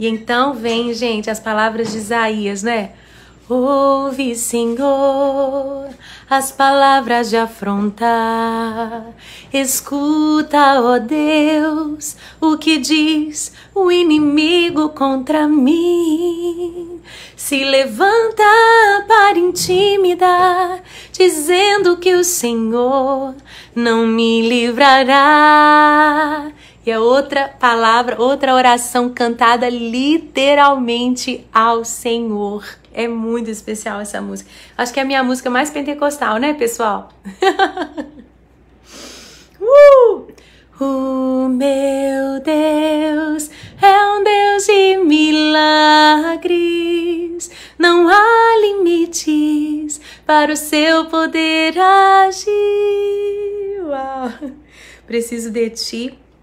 E então vem, gente, as palavras de Isaías, né? Ouve, Senhor, as palavras de afrontar. Escuta, ó Deus, o que diz o inimigo contra mim. Se levanta para intimidar, dizendo que o Senhor não me livrará outra palavra, outra oração cantada literalmente ao Senhor. É muito especial essa música. Acho que é a minha música mais pentecostal, né, pessoal? uh! O meu Deus é um Deus de milagres. Não há limites para o seu poder agir. Uau! Preciso de ti